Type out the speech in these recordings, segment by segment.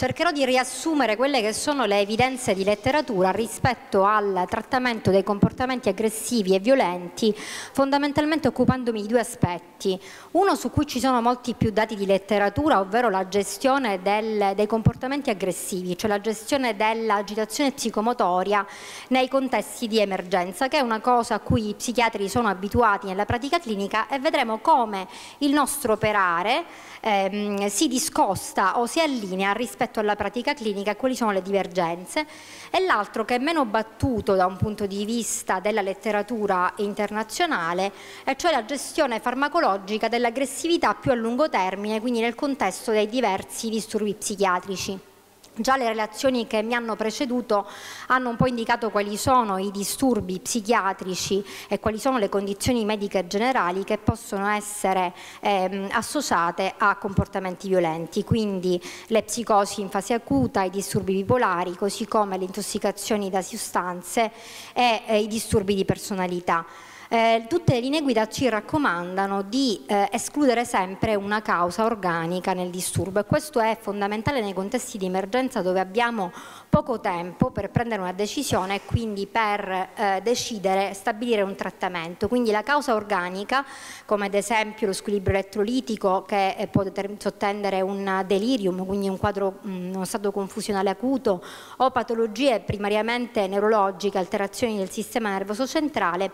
cercherò di riassumere quelle che sono le evidenze di letteratura rispetto al trattamento dei comportamenti aggressivi e violenti, fondamentalmente occupandomi di due aspetti. Uno su cui ci sono molti più dati di letteratura, ovvero la gestione del, dei comportamenti aggressivi, cioè la gestione dell'agitazione psicomotoria nei contesti di emergenza, che è una cosa a cui i psichiatri sono abituati nella pratica clinica e vedremo come il nostro operare ehm, si discosta o si allinea rispetto rispetto alla pratica clinica quali sono le divergenze e l'altro che è meno battuto da un punto di vista della letteratura internazionale e cioè la gestione farmacologica dell'aggressività più a lungo termine quindi nel contesto dei diversi disturbi psichiatrici. Già le relazioni che mi hanno preceduto hanno un po' indicato quali sono i disturbi psichiatrici e quali sono le condizioni mediche generali che possono essere ehm, associate a comportamenti violenti, quindi le psicosi in fase acuta, i disturbi bipolari, così come le intossicazioni da sostanze e eh, i disturbi di personalità eh, tutte le linee guida ci raccomandano di eh, escludere sempre una causa organica nel disturbo e questo è fondamentale nei contesti di emergenza dove abbiamo poco tempo per prendere una decisione e quindi per eh, decidere, stabilire un trattamento. Quindi la causa organica, come ad esempio lo squilibrio elettrolitico che eh, può sottendere un delirium, quindi un quadro, mh, mm, uno stato confusionale acuto o patologie primariamente neurologiche, alterazioni del sistema nervoso centrale,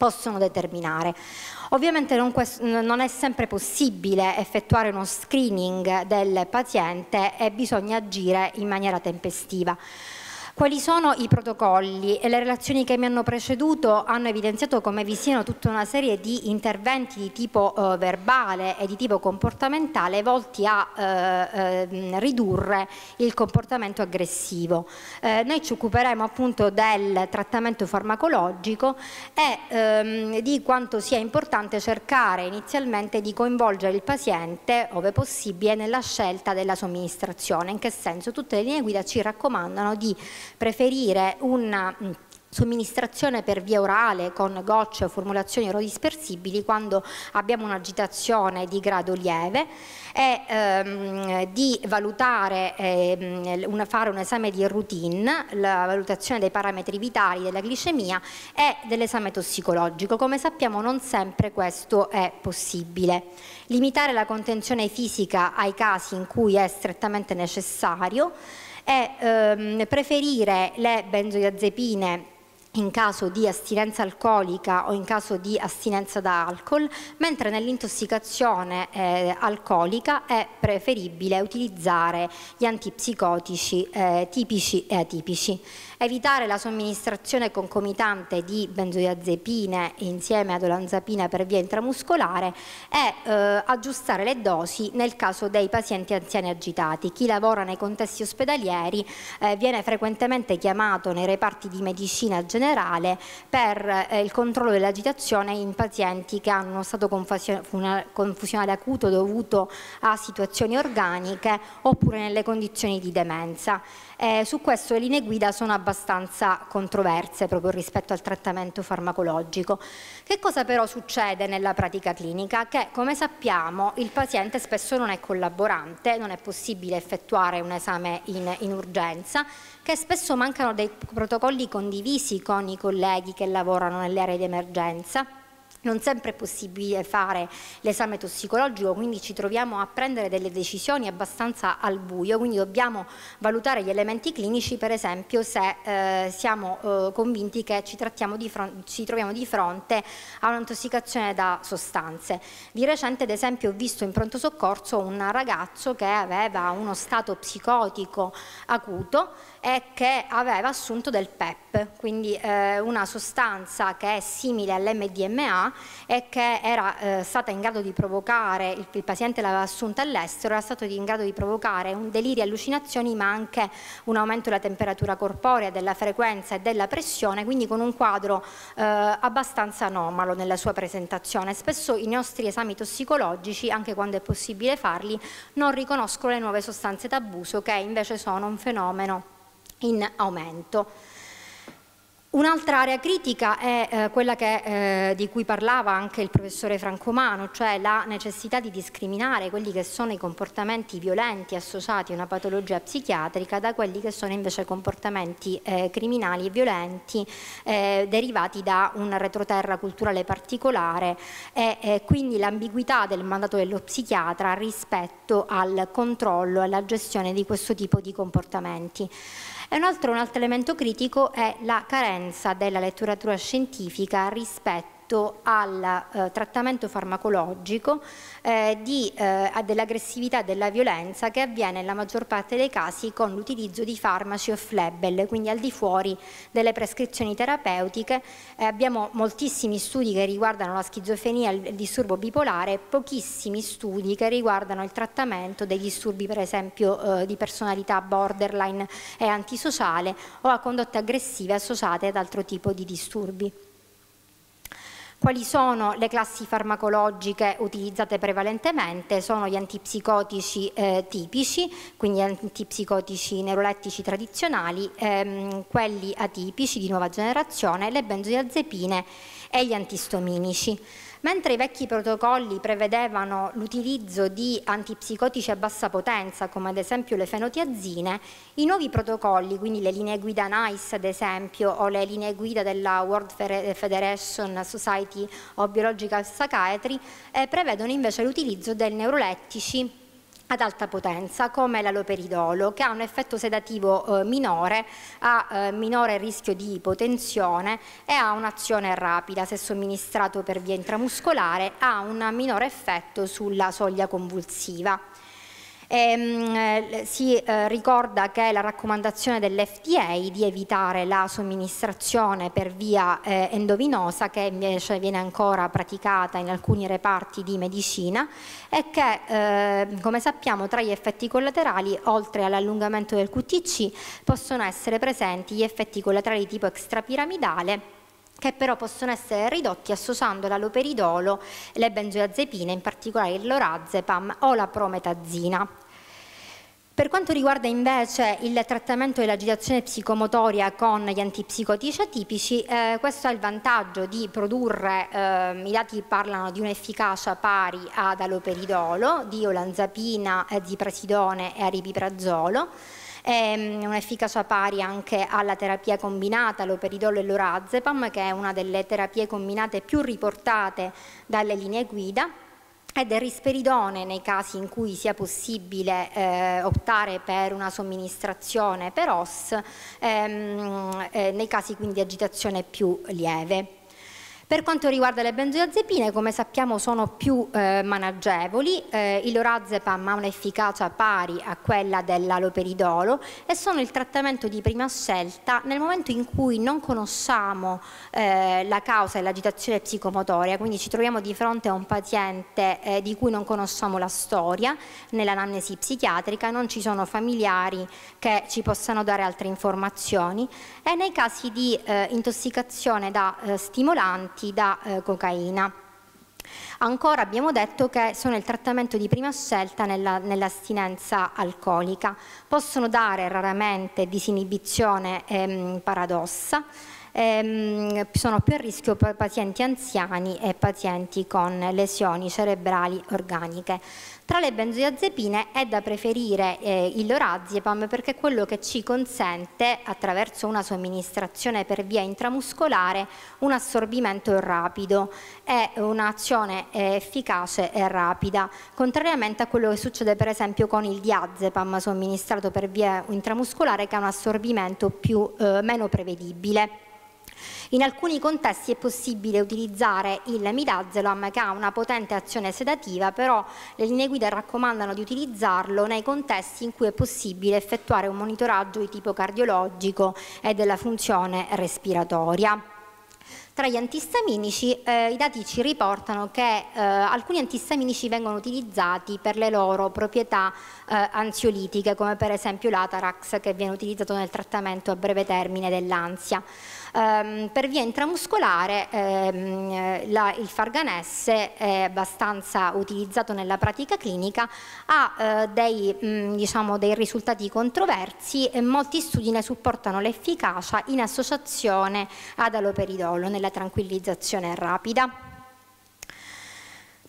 possono determinare. Ovviamente non, non, è sempre possibile effettuare uno screening del paziente e bisogna agire in maniera tempestiva. Quali sono i protocolli? le relazioni che mi hanno preceduto hanno evidenziato come vi siano tutta una serie di interventi di tipo eh, verbale e di tipo comportamentale volti a eh, eh, ridurre il comportamento aggressivo. Eh, noi ci occuperemo appunto del trattamento farmacologico e ehm, di quanto sia importante cercare inizialmente di coinvolgere il paziente, ove possibile, nella scelta della somministrazione. In che senso? Tutte le linee guida ci raccomandano di preferire una mm, somministrazione per via orale con gocce o formulazioni aerodispersibili quando abbiamo un'agitazione di grado lieve e ehm, di valutare, ehm, una, fare un esame di routine, la valutazione dei parametri vitali, della glicemia e dell'esame tossicologico. Come sappiamo non sempre questo è possibile. Limitare la contenzione fisica ai casi in cui è strettamente necessario è ehm, preferire le benzodiazepine in caso di astinenza alcolica o in caso di astinenza da alcol, mentre nell'intossicazione eh, alcolica è preferibile utilizzare gli antipsicotici eh, tipici e atipici. Evitare la somministrazione concomitante di benzodiazepine insieme ad olanzapina per via intramuscolare e eh, aggiustare le dosi nel caso dei pazienti anziani agitati. Chi lavora nei contesti ospedalieri eh, viene frequentemente chiamato nei reparti di medicina generale generale per eh, il controllo dell'agitazione in pazienti che hanno uno stato confusionale acuto dovuto a situazioni organiche oppure nelle condizioni di demenza. Eh, su questo le linee guida sono abbastanza controverse proprio rispetto al trattamento farmacologico. Che cosa però succede nella pratica clinica? Che come sappiamo il paziente spesso non è collaborante, non è possibile effettuare un esame in, in urgenza, che spesso mancano dei protocolli condivisi con i colleghi che lavorano nelle aree di emergenza non sempre è possibile fare l'esame tossicologico, quindi ci troviamo a prendere delle decisioni abbastanza al buio, quindi dobbiamo valutare gli elementi clinici, per esempio se eh, siamo eh, convinti che ci, di ci, troviamo di fronte a un'intossicazione da sostanze. Di recente, ad esempio, ho visto in pronto soccorso un ragazzo che aveva uno stato psicotico acuto è che aveva assunto del PEP, quindi eh, una sostanza che è simile all'MDMA e che era eh, stata in grado di provocare, il, il paziente l'aveva assunta all'estero, era stato in grado di provocare un delirio, e allucinazioni, ma anche un aumento della temperatura corporea, della frequenza e della pressione, quindi con un quadro eh, abbastanza anomalo nella sua presentazione. Spesso i nostri esami tossicologici, anche quando è possibile farli, non riconoscono le nuove sostanze d'abuso che invece sono un fenomeno in aumento. Un'altra area critica è eh, quella che, eh, di cui parlava anche il professore Francomano, cioè la necessità di discriminare quelli che sono i comportamenti violenti associati a una patologia psichiatrica da quelli che sono invece comportamenti eh, criminali e violenti eh, derivati da un retroterra culturale particolare e eh, quindi l'ambiguità del mandato dello psichiatra rispetto al controllo e alla gestione di questo tipo di comportamenti. E un altro, un altro elemento critico è la carenza della letteratura scientifica rispetto rispetto al eh, trattamento farmacologico eh, eh, dell'aggressività e della violenza che avviene nella maggior parte dei casi con l'utilizzo di farmaci off label, quindi al di fuori delle prescrizioni terapeutiche. Eh, abbiamo moltissimi studi che riguardano la schizofrenia e il disturbo bipolare, pochissimi studi che riguardano il trattamento dei disturbi per esempio eh, di personalità borderline e antisociale o a condotte aggressive associate ad altro tipo di disturbi. Quali sono le classi farmacologiche utilizzate prevalentemente? Sono gli antipsicotici eh, tipici, quindi antipsicotici neurolettici tradizionali, ehm, quelli atipici di nuova generazione, le benzodiazepine e gli antistominici. Mentre i vecchi protocolli prevedevano l'utilizzo di antipsicotici a bassa potenza, come ad esempio le fenotiazine, i nuovi protocolli, quindi le linee guida NICE ad esempio, o le linee guida della World Federation Society of Biological Psychiatry, eh, prevedono invece l'utilizzo dei neurolettici ad alta potenza come l'aloperidolo che ha un effetto sedativo eh, minore, ha eh, minore rischio di ipotensione e ha un'azione rapida se somministrato per via intramuscolare, ha un minore effetto sulla soglia convulsiva ehm, si eh, ricorda che la raccomandazione dell'FDA di evitare la somministrazione per via eh, endovinosa che invece viene ancora praticata in alcuni reparti di medicina e che eh, come sappiamo tra gli effetti collaterali oltre all'allungamento del QTC possono essere presenti gli effetti collaterali tipo extrapiramidale che però possono essere ridotti associando l'aloperidolo, le benzodiazepine, in particolare il lorazepam o la prometazina. Per quanto riguarda invece il trattamento dell'agitazione psicomotoria con gli antipsicotici atipici, eh, questo ha il vantaggio di produrre, eh, i dati parlano di un'efficacia pari ad aloperidolo, di olanzapina, eh, ziprasidone e aripiprazolo, è mm, un'efficacia pari anche alla terapia combinata, l'operidolo e l'orazepam, che è una delle terapie combinate più riportate dalle linee guida ed è risperidone nei casi in cui sia possibile eh, optare per una somministrazione per OS, ehm, eh, nei casi quindi di agitazione più lieve. Per quanto riguarda le benzodiazepine, come sappiamo sono più eh, managevoli, eh, il lorazepam ha un'efficacia pari a quella dell'aloperidolo e sono il trattamento di prima scelta nel momento in cui non conosciamo eh, la causa e l'agitazione psicomotoria, quindi ci troviamo di fronte a un paziente eh, di cui non conosciamo la storia, nell'anamnesi psichiatrica non ci sono familiari che ci possano dare altre informazioni e nei casi di eh, intossicazione da eh, stimolanti estratti da eh, cocaina. Ancora abbiamo detto che sono il trattamento di prima scelta nell'astinenza nell alcolica, possono dare raramente disinibizione ehm, paradossa, ehm, sono più a rischio per pazienti anziani e pazienti con lesioni cerebrali organiche. Tra le benzodiazepine è da preferire eh, il lorazepam perché è quello che ci consente, attraverso una somministrazione per via intramuscolare, un assorbimento rapido e un'azione eh, efficace e rapida, contrariamente a quello che succede per esempio con il diazepam somministrato per via intramuscolare che ha un assorbimento più, eh, meno prevedibile. In alcuni contesti è possibile utilizzare il midazolam che ha una potente azione sedativa, però le linee guida raccomandano di utilizzarlo nei contesti in cui è possibile effettuare un monitoraggio di tipo cardiologico e della funzione respiratoria. Tra gli antistaminici eh, i dati ci riportano che eh, alcuni antistaminici vengono utilizzati per le loro proprietà eh, ansiolitiche come per esempio l'Atarax che viene utilizzato nel trattamento a breve termine dell'ansia. Ehm, per via intramuscolare ehm, la, il farganesse è abbastanza utilizzato nella pratica clinica, ha eh, dei, mh, mm, diciamo, dei, risultati controversi e molti studi ne supportano l'efficacia in associazione ad aloperidolo nella tranquillizzazione rapida.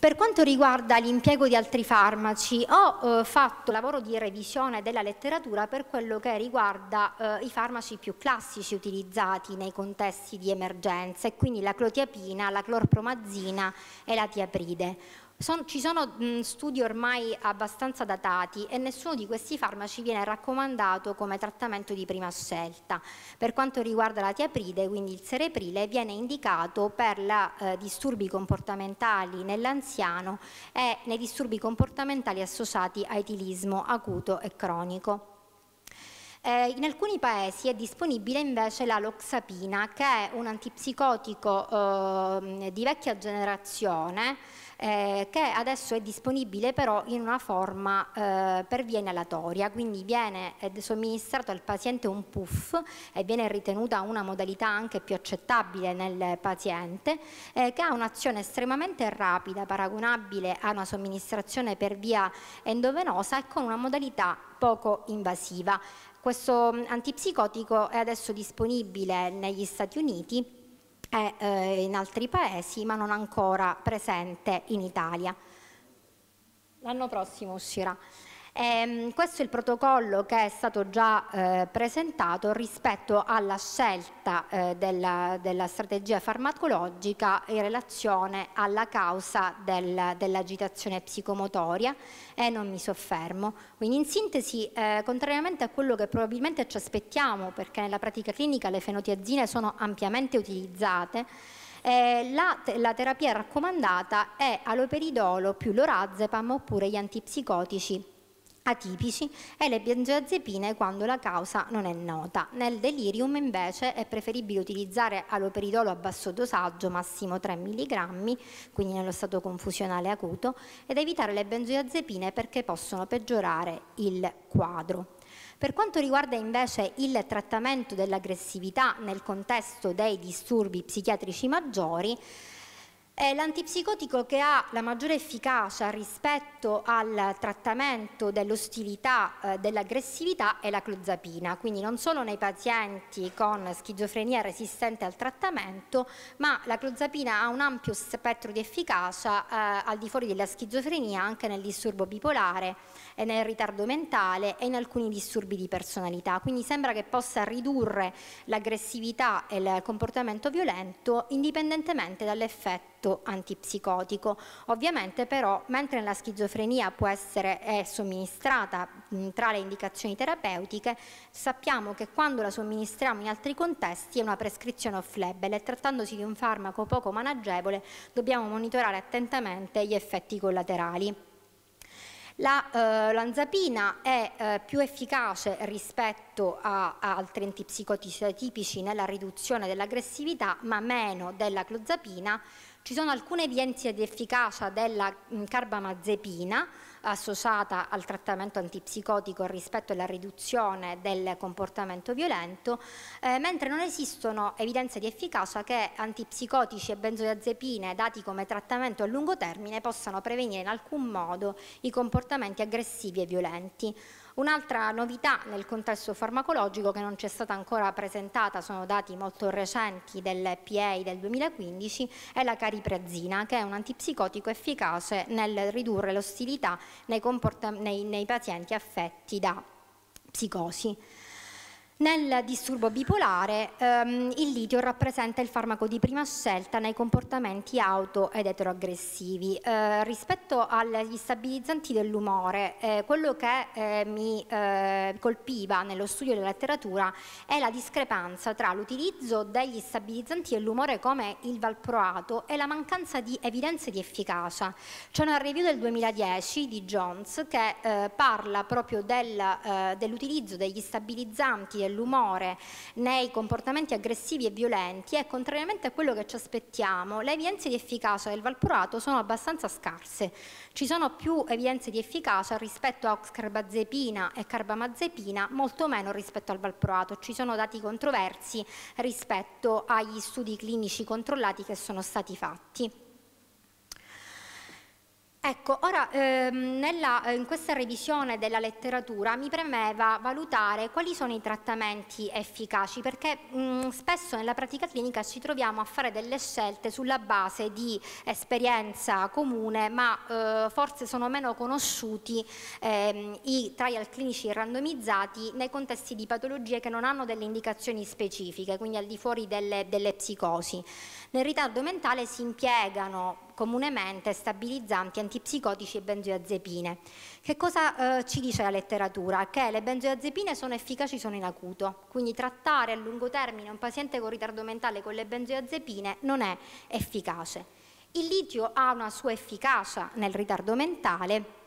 Per quanto riguarda l'impiego di altri farmaci, ho eh, fatto lavoro di revisione della letteratura per quello che riguarda eh, i farmaci più classici utilizzati nei contesti di emergenza, e quindi la clotiapina, la clorpromazina e la tiapride. Son, ci sono mh, studi ormai abbastanza datati e nessuno di questi farmaci viene raccomandato come trattamento di prima scelta. Per quanto riguarda la tiapride, quindi il sereprile, viene indicato per la, eh, disturbi comportamentali nell'anziano e nei disturbi comportamentali associati a etilismo acuto e cronico. Eh, in alcuni paesi è disponibile invece la loxapina, che è un antipsicotico eh, di vecchia generazione, eh, che adesso è disponibile però in una forma eh, per via inalatoria, quindi viene eh, somministrato al paziente un PUF e viene ritenuta una modalità anche più accettabile nel paziente, eh, che ha un'azione estremamente rapida, paragonabile a una somministrazione per via endovenosa e con una modalità poco invasiva. Questo antipsicotico è adesso disponibile negli Stati Uniti è eh, in altri paesi ma non ancora presente in Italia. L'anno prossimo uscirà. Ehm, questo è il protocollo che è stato già eh, presentato rispetto alla scelta eh, della, della, strategia farmacologica in relazione alla causa del, dell'agitazione psicomotoria e non mi soffermo. Quindi in sintesi, eh, contrariamente a quello che probabilmente ci aspettiamo, perché nella pratica clinica le fenotiazine sono ampiamente utilizzate, eh, la, la, terapia raccomandata è aloperidolo più lorazepam oppure gli antipsicotici atipici e le benzodiazepine quando la causa non è nota. Nel delirium invece è preferibile utilizzare aloperidolo a basso dosaggio, massimo 3 mg, quindi nello stato confusionale acuto, ed evitare le benzodiazepine perché possono peggiorare il quadro. Per quanto riguarda invece il trattamento dell'aggressività nel contesto dei disturbi psichiatrici maggiori, è l'antipsicotico che ha la maggiore efficacia rispetto al trattamento dell'ostilità, eh, dell'aggressività è la clozapina, quindi non solo nei pazienti con schizofrenia resistente al trattamento, ma la clozapina ha un ampio spettro di efficacia eh, al di fuori della schizofrenia anche nel disturbo bipolare, nel ritardo mentale e in alcuni disturbi di personalità, quindi sembra che possa ridurre l'aggressività e il comportamento violento indipendentemente dall'effetto effetto antipsicotico. Ovviamente però, mentre la schizofrenia può essere somministrata mh, tra le indicazioni terapeutiche, sappiamo che quando la somministriamo in altri contesti è una prescrizione off-label e trattandosi di un farmaco poco managevole dobbiamo monitorare attentamente gli effetti collaterali. la, eh, è eh, più efficace rispetto a, a altri antipsicotici tipici nella riduzione dell'aggressività, ma meno della clozapina, ci sono alcune evidenze di efficacia della carbamazepina associata al trattamento antipsicotico rispetto alla riduzione del comportamento violento, eh, mentre non esistono evidenze di efficacia che antipsicotici e benzodiazepine dati come trattamento a lungo termine possano prevenire in alcun modo i comportamenti aggressivi e violenti. Un'altra novità nel contesto farmacologico che non ci è stata ancora presentata, sono dati molto recenti dell'EPA del 2015, è la cariprazina, che è un antipsicotico efficace nel ridurre l'ostilità nei, nei, nei pazienti affetti da psicosi. Nel disturbo bipolare ehm, il litio rappresenta il farmaco di prima scelta nei comportamenti auto ed eteroaggressivi. Eh, rispetto agli stabilizzanti dell'umore, eh, quello che eh, mi eh, colpiva nello studio della letteratura è la discrepanza tra l'utilizzo degli stabilizzanti dell'umore come il valproato e la mancanza di evidenze di efficacia. C'è una review del 2010 di Jones che eh, parla proprio del, eh, dell'utilizzo degli stabilizzanti dell'umore dell'umore, nei comportamenti aggressivi e violenti e contrariamente a quello che ci aspettiamo, le evidenze di efficacia del valproato sono abbastanza scarse. Ci sono più evidenze di efficacia rispetto a oxcarbazepina e carbamazepina, molto meno rispetto al valproato. Ci sono dati controversi rispetto agli studi clinici controllati che sono stati fatti. Ecco, ora ehm, nella, eh, in questa revisione della letteratura mi premeva valutare quali sono i trattamenti efficaci, perché mh, mm, spesso nella pratica clinica ci troviamo a fare delle scelte sulla base di esperienza comune, ma eh, forse sono meno conosciuti ehm, i trial clinici randomizzati nei contesti di patologie che non hanno delle indicazioni specifiche, quindi al di fuori delle, delle psicosi. Nel ritardo mentale si impiegano comunemente stabilizzanti, antipsicotici e benzoiazepine. Che cosa eh, ci dice la letteratura? Che le benzoiazepine sono efficaci solo in acuto, quindi trattare a lungo termine un paziente con ritardo mentale con le benzoiazepine non è efficace. Il litio ha una sua efficacia nel ritardo mentale,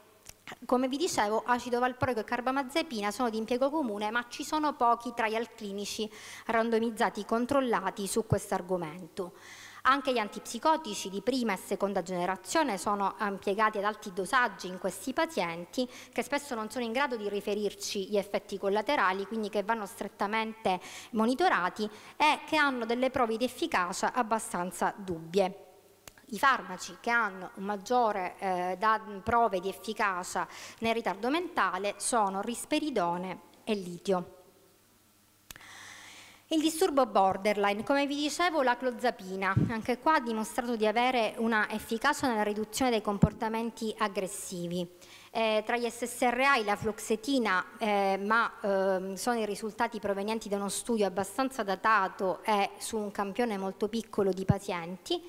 come vi dicevo, acido valproico e carbamazepina sono di impiego comune, ma ci sono pochi trial clinici randomizzati controllati su questo argomento. Anche gli antipsicotici di prima e seconda generazione sono eh, impiegati ad alti dosaggi in questi pazienti che spesso non sono in grado di riferirci gli effetti collaterali, quindi che vanno strettamente monitorati e che hanno delle prove di efficacia abbastanza dubbie. I farmaci che hanno maggiore eh, da, prove di efficacia nel ritardo mentale sono risperidone e litio. Il disturbo borderline, come vi dicevo, la clozapina, anche qua ha dimostrato di avere una efficacia nella riduzione dei comportamenti aggressivi. Eh, tra gli SSRA e la fluoxetina, eh, ma eh, sono i risultati provenienti da uno studio abbastanza datato e su un campione molto piccolo di pazienti.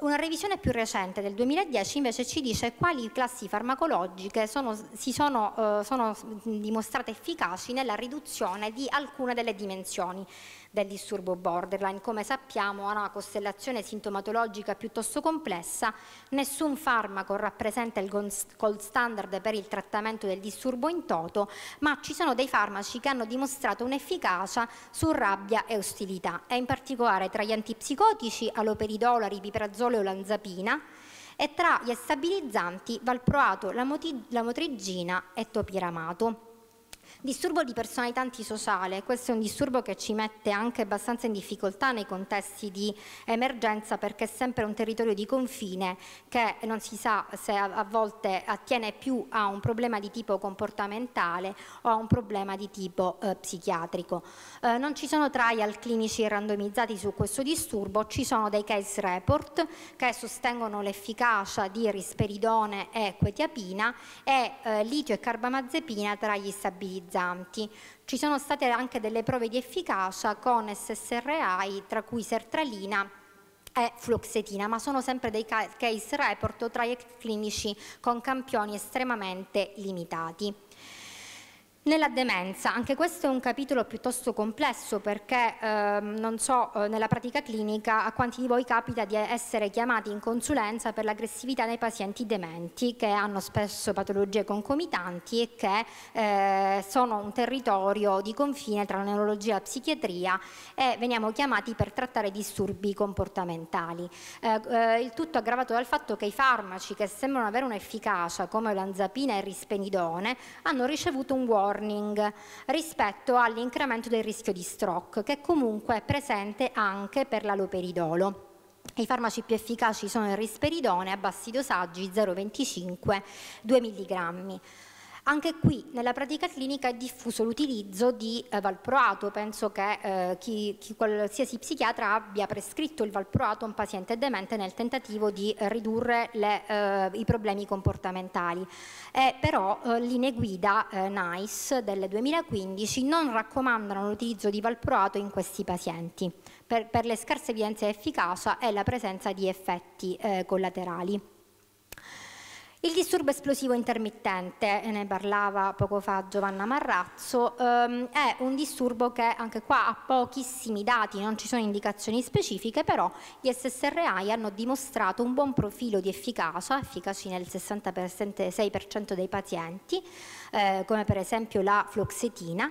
Una revisione più recente del 2010 invece ci dice quali classi farmacologiche sono, si sono, eh, sono dimostrate efficaci nella riduzione di alcune delle dimensioni del disturbo borderline. Come sappiamo ha una costellazione sintomatologica piuttosto complessa, nessun farmaco rappresenta il gold standard per il trattamento del disturbo in toto, ma ci sono dei farmaci che hanno dimostrato un'efficacia su rabbia e ostilità e in particolare tra gli antipsicotici aloperidolo, ripiprazolo o lanzapina, e tra gli stabilizzanti valproato, lamotrigina e topiramato. Disturbo di personalità antisociale, questo è un disturbo che ci mette anche abbastanza in difficoltà nei contesti di emergenza perché è sempre un territorio di confine che non si sa se a volte attiene più a un problema di tipo comportamentale o a un problema di tipo eh, psichiatrico. Eh, non ci sono trial clinici randomizzati su questo disturbo, ci sono dei case report che sostengono l'efficacia di risperidone e quetiapina e eh, litio e carbamazepina tra gli stabilizzati tranquillizzanti. Ci sono state anche delle prove di efficacia con SSRI, tra cui sertralina e fluoxetina, ma sono sempre dei case report o trial clinici con campioni estremamente limitati. Nella demenza, anche questo è un capitolo piuttosto complesso perché ehm, non so eh, nella pratica clinica a quanti di voi capita di essere chiamati in consulenza per l'aggressività nei pazienti dementi che hanno spesso patologie concomitanti e che eh, sono un territorio di confine tra neurologia e psichiatria e veniamo chiamati per trattare disturbi comportamentali. Eh, eh il tutto aggravato dal fatto che i farmaci che sembrano avere un'efficacia come l'anzapina e il rispenidone hanno ricevuto un vuoto warning rispetto all'incremento del rischio di stroke che comunque è presente anche per l'aloperidolo. I farmaci più efficaci sono il risperidone a bassi dosaggi 0,25-2 mg. Anche qui nella pratica clinica è diffuso l'utilizzo di eh, valproato, penso che eh, chi, chi, qualsiasi psichiatra abbia prescritto il valproato a un paziente demente nel tentativo di eh, ridurre le, eh, i problemi comportamentali. Eh, però eh, linee guida eh, NICE del 2015 non raccomandano l'utilizzo di valproato in questi pazienti per, per le scarse evidenze di efficacia e la presenza di effetti collaterali. Il disturbo esplosivo intermittente, eh, ne parlava poco fa Giovanna Marrazzo, ehm, è un disturbo che anche qua ha pochissimi dati, non ci sono indicazioni specifiche, però gli SSRI hanno dimostrato un buon profilo di efficacia, efficaci nel 66% dei pazienti, eh, come per esempio la floxetina,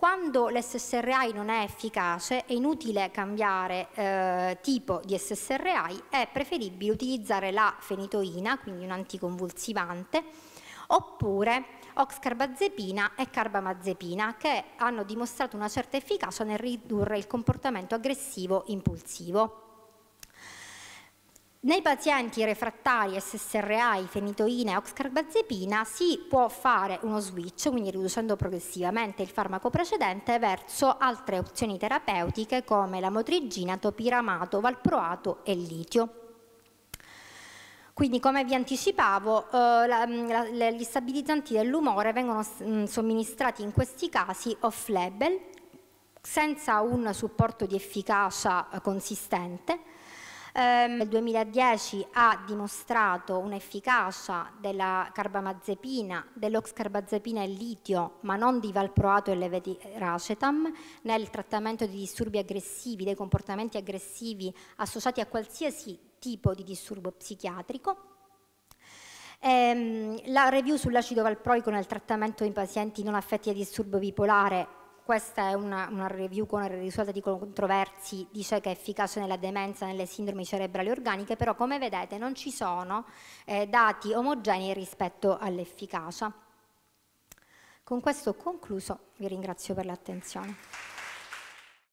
quando l'SSRI non è efficace è inutile cambiare eh, tipo di SSRI, è preferibile utilizzare la fenitoina, quindi un anticonvulsivante, oppure oxcarbazepina e carbamazepina che hanno dimostrato una certa efficacia nel ridurre il comportamento aggressivo impulsivo. Nei pazienti refrattari SSRA, fenitoina e oxcarbazepina si può fare uno switch, quindi riducendo progressivamente il farmaco precedente verso altre opzioni terapeutiche come la motrigina, topiramato, valproato e litio. Quindi come vi anticipavo, eh, la, mm, la, gli stabilizzanti dell'umore vengono mh, mm, somministrati in questi casi off-label, senza un supporto di efficacia eh, consistente, Ehm, il 2010 ha dimostrato un'efficacia della carbamazepina, dell'oxcarbazepina e litio, ma non di valproato e levetiracetam, nel trattamento di disturbi aggressivi, dei comportamenti aggressivi associati a qualsiasi tipo di disturbo psichiatrico. Ehm, la review sull'acido valproico nel trattamento in pazienti non affetti da disturbo bipolare questa è una, una review con risultati di controversi, dice che è efficace nella demenza, nelle sindrome cerebrali organiche, però come vedete non ci sono eh, dati omogenei rispetto all'efficacia. Con questo ho concluso, vi ringrazio per l'attenzione.